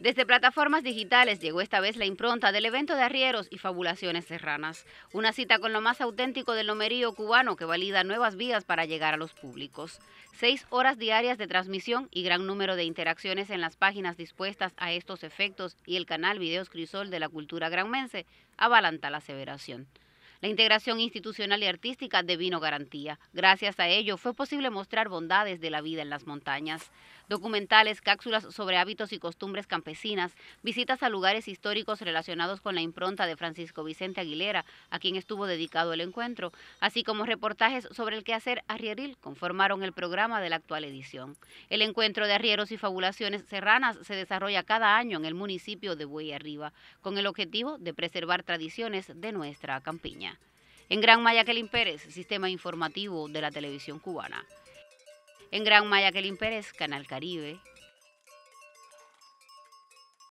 Desde plataformas digitales llegó esta vez la impronta del evento de arrieros y fabulaciones serranas, una cita con lo más auténtico del lomerío cubano que valida nuevas vías para llegar a los públicos. Seis horas diarias de transmisión y gran número de interacciones en las páginas dispuestas a estos efectos y el canal Videos Crisol de la Cultura Granmense avalanta la aseveración. La integración institucional y artística vino garantía. Gracias a ello fue posible mostrar bondades de la vida en las montañas. Documentales, cápsulas sobre hábitos y costumbres campesinas, visitas a lugares históricos relacionados con la impronta de Francisco Vicente Aguilera, a quien estuvo dedicado el encuentro, así como reportajes sobre el quehacer arrieril conformaron el programa de la actual edición. El encuentro de arrieros y fabulaciones serranas se desarrolla cada año en el municipio de Buey Arriba, con el objetivo de preservar tradiciones de nuestra campiña. En Gran Mayaquelin Pérez, Sistema Informativo de la Televisión Cubana. En Gran Mayaquelin Pérez, Canal Caribe,